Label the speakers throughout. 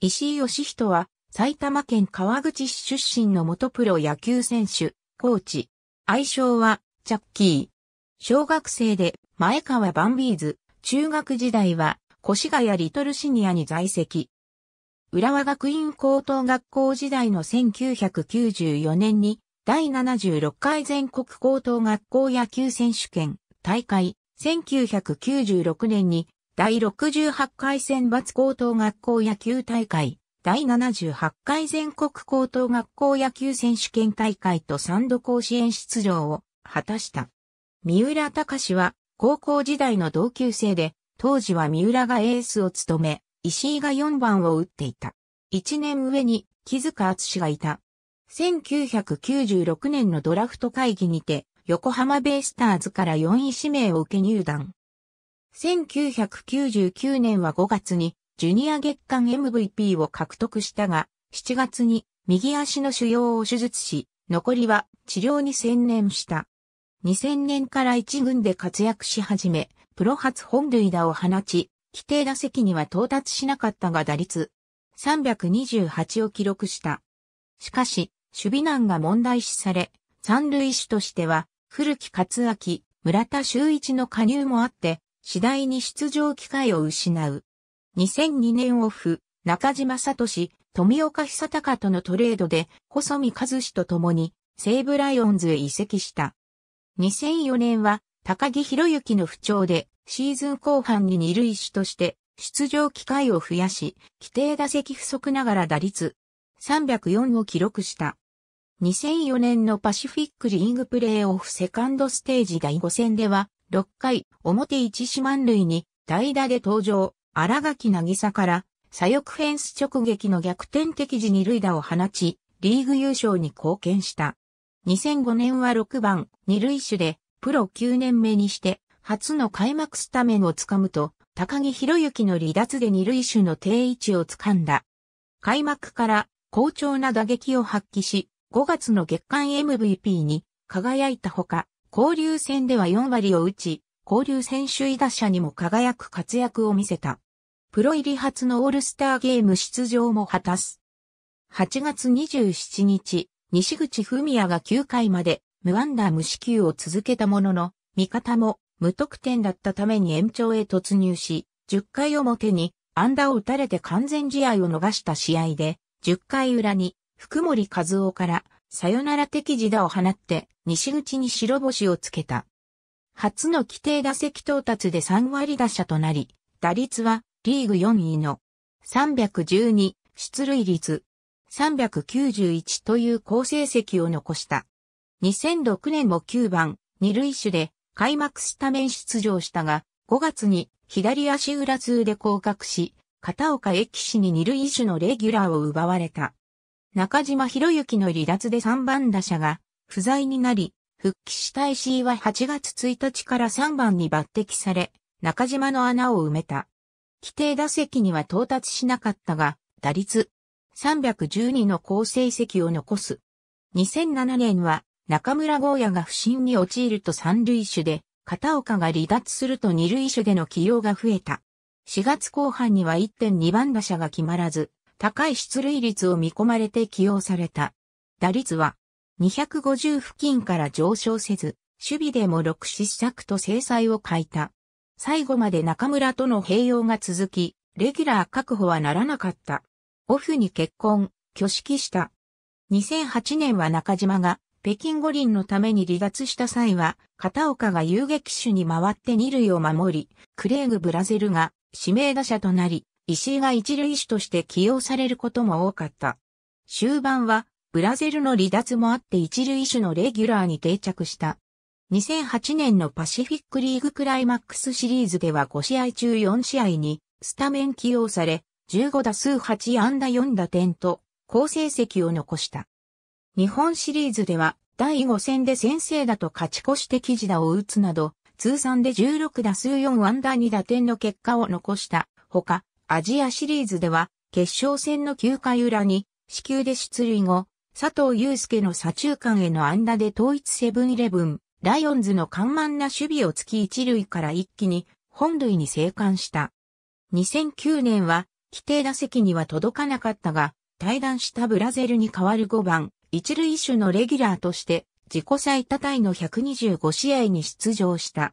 Speaker 1: 石井義人は埼玉県川口市出身の元プロ野球選手、コーチ。愛称はチャッキー。小学生で前川バンビーズ、中学時代は越谷リトルシニアに在籍。浦和学院高等学校時代の1994年に第76回全国高等学校野球選手権大会1996年に第68回選抜高等学校野球大会、第78回全国高等学校野球選手権大会と3度甲子園出場を果たした。三浦隆は高校時代の同級生で、当時は三浦がエースを務め、石井が4番を打っていた。1年上に木塚厚がいた。1996年のドラフト会議にて、横浜ベイスターズから4位指名を受け入団。1999年は5月にジュニア月間 MVP を獲得したが、7月に右足の腫瘍を手術し、残りは治療に専念した。2000年から1軍で活躍し始め、プロ初本塁打を放ち、規定打席には到達しなかったが打率328を記録した。しかし、守備難が問題視され、三塁手としては、古木勝明、村田修一の加入もあって、次第に出場機会を失う。2002年オフ、中島聡、富岡久隆とのトレードで、細見和志と共に、西武ライオンズへ移籍した。2004年は、高木博之の不調で、シーズン後半に二塁手として、出場機会を増やし、規定打席不足ながら打率、304を記録した。2004年のパシフィックリーグプレイオフセカンドステージ第5戦では、6回表一四万塁に代打で登場、荒垣渚から左翼フェンス直撃の逆転的時二塁打を放ち、リーグ優勝に貢献した。2005年は6番二塁手でプロ9年目にして初の開幕スタメンをつかむと、高木博之の離脱で二塁手の定位置をつかんだ。開幕から好調な打撃を発揮し、5月の月間 MVP に輝いたほか、交流戦では4割を打ち、交流戦首位打者にも輝く活躍を見せた。プロ入り初のオールスターゲーム出場も果たす。8月27日、西口文也が9回まで無安打無四球を続けたものの、味方も無得点だったために延長へ突入し、10回表に安打を打たれて完全試合を逃した試合で、10回裏に福森和夫からさよなら的自打を放って、西口に白星をつけた。初の規定打席到達で3割打者となり、打率はリーグ4位の312出塁率391という好成績を残した。2006年も9番、二塁手で開幕スタメン出場したが、5月に左足裏通で降格し、片岡駅市に二塁手のレギュラーを奪われた。中島博之の離脱で3番打者が不在になり、復帰した石井は8月1日から3番に抜擢され、中島の穴を埋めた。規定打席には到達しなかったが、打率312の好成績を残す。2007年は中村豪也が不振に陥ると三塁手で、片岡が離脱すると二塁手での起用が増えた。4月後半には1.2番打者が決まらず、高い出塁率を見込まれて起用された。打率は250付近から上昇せず、守備でも6失策と制裁を欠いた。最後まで中村との併用が続き、レギュラー確保はならなかった。オフに結婚、挙式した。2008年は中島が北京五輪のために離脱した際は、片岡が遊撃手に回って二塁を守り、クレーグブラゼルが指名打者となり、石井が一塁手として起用されることも多かった。終盤は、ブラゼルの離脱もあって一塁手のレギュラーに定着した。2008年のパシフィックリーグクライマックスシリーズでは5試合中4試合にスタメン起用され、15打数8安打4打点と、好成績を残した。日本シリーズでは、第5戦で先制打と勝ち越して記事打を打つなど、通算で16打数4安打2打点の結果を残した。他、アジアシリーズでは、決勝戦の9回裏に、死球で出塁後、佐藤祐介の左中間への安打で統一セブンイレブン、ライオンズの緩慢な守備を突き一塁から一気に本塁に生還した。2009年は規定打席には届かなかったが、対談したブラゼルに代わる5番、一塁手のレギュラーとして自己最多タイの125試合に出場した。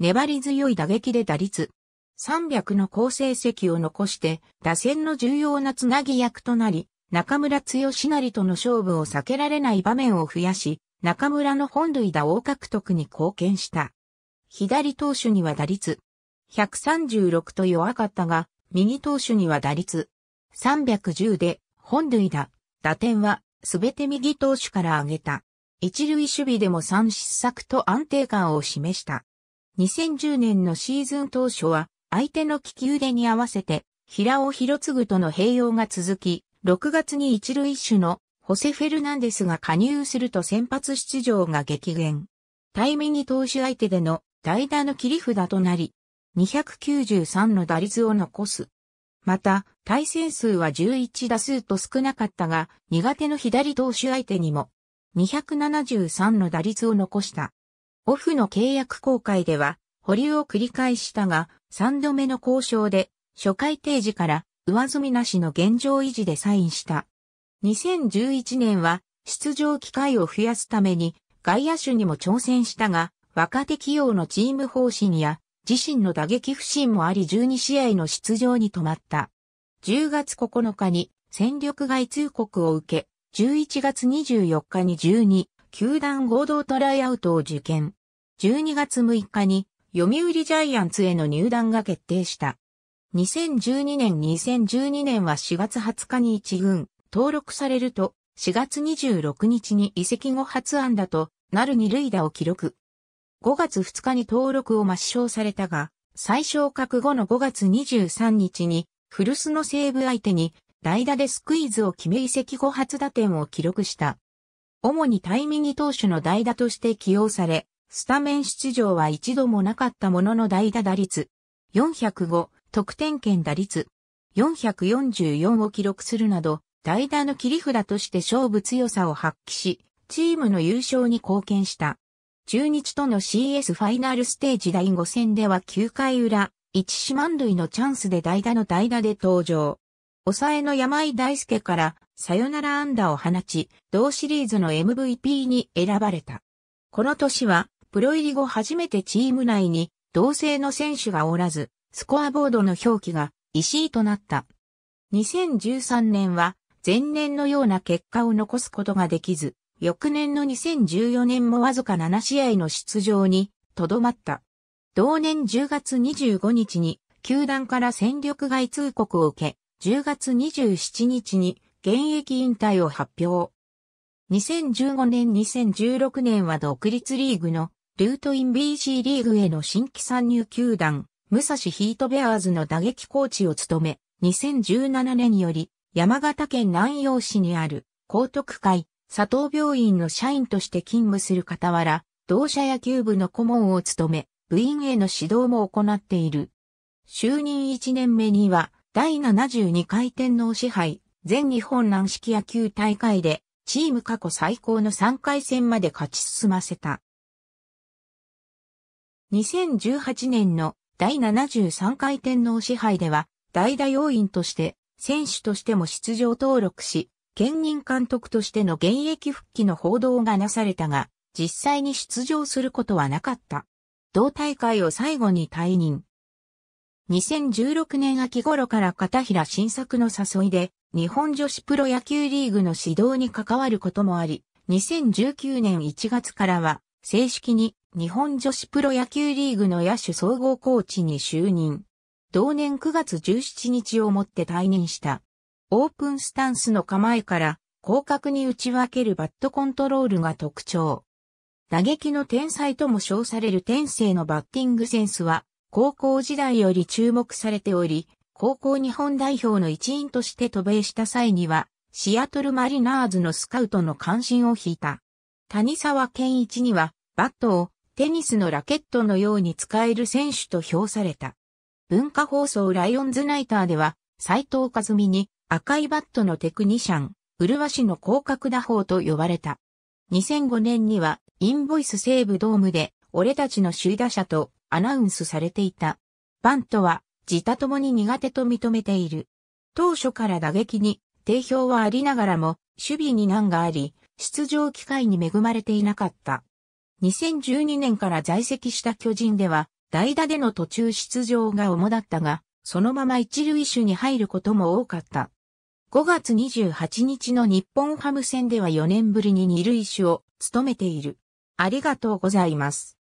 Speaker 1: 粘り強い打撃で打率300の好成績を残して、打線の重要なつなぎ役となり、中村剛成との勝負を避けられない場面を増やし、中村の本塁打を獲得に貢献した。左投手には打率136と弱かったが、右投手には打率310で本塁打、打点はすべて右投手から上げた。一塁守備でも3失策と安定感を示した。2010年のシーズン当初は相手の利き腕に合わせて、平尾博次との併用が続き、6月に一塁手のホセ・フェルナンデスが加入すると先発出場が激減。対グ投手相手での代打の切り札となり、293の打率を残す。また、対戦数は11打数と少なかったが、苦手の左投手相手にも、273の打率を残した。オフの契約公開では、保留を繰り返したが、3度目の交渉で、初回提示から上積みなしの現状維持でサインした。2011年は、出場機会を増やすために、外野手にも挑戦したが、若手起用のチーム方針や、自身の打撃不振もあり12試合の出場に止まった。10月9日に戦力外通告を受け、11月24日に12、球団合同トライアウトを受験。12月6日に読売ジャイアンツへの入団が決定した。2012年2012年は4月20日に一軍登録されると4月26日に移籍後初安打となる二塁打を記録。5月2日に登録を抹消されたが、最小格後の5月23日に古巣の西部相手に代打でスクイズを決め移籍後初打点を記録した。主に対右投手の代打として起用され、スタメン出場は一度もなかったものの代打打率、405、得点圏打率、444を記録するなど、代打の切り札として勝負強さを発揮し、チームの優勝に貢献した。中日との CS ファイナルステージ第5戦では9回裏、1四万塁のチャンスで代打の代打で登場。抑えの山井大輔からサヨナラ安打を放ち、同シリーズの MVP に選ばれた。この年はプロ入り後初めてチーム内に同性の選手がおらず、スコアボードの表記が石井となった。2013年は前年のような結果を残すことができず、翌年の2014年もわずか7試合の出場にとどまった。同年10月25日に球団から戦力外通告を受け、10月27日に現役引退を発表。2015年2016年は独立リーグのルートイン BC リーグへの新規参入球団、武蔵ヒートベアーズの打撃コーチを務め、2017年より山形県南陽市にある高徳会佐藤病院の社員として勤務する傍ら、同社野球部の顧問を務め、部員への指導も行っている。就任1年目には、第72回天皇支配、全日本軟式野球大会で、チーム過去最高の3回戦まで勝ち進ませた。2018年の第73回天皇支配では、代打要員として、選手としても出場登録し、兼任監督としての現役復帰の報道がなされたが、実際に出場することはなかった。同大会を最後に退任。2016年秋頃から片平新作の誘いで、日本女子プロ野球リーグの指導に関わることもあり、2019年1月からは、正式に日本女子プロ野球リーグの野手総合コーチに就任。同年9月17日をもって退任した。オープンスタンスの構えから広角に打ち分けるバットコントロールが特徴。打撃の天才とも称される天性のバッティングセンスは高校時代より注目されており、高校日本代表の一員として渡米した際には、シアトルマリナーズのスカウトの関心を引いた。谷沢健一には、バットをテニスのラケットのように使える選手と評された。文化放送ライオンズナイターでは、斎藤和美に赤いバットのテクニシャン、麗しの広角打法と呼ばれた。2005年には、インボイス西部ドームで、俺たちの首位打者とアナウンスされていた。バントは、自他ともに苦手と認めている。当初から打撃に定評はありながらも、守備に難があり、出場機会に恵まれていなかった。2012年から在籍した巨人では、代打での途中出場が主だったが、そのまま一塁手に入ることも多かった。5月28日の日本ハム戦では4年ぶりに二塁手を務めている。ありがとうございます。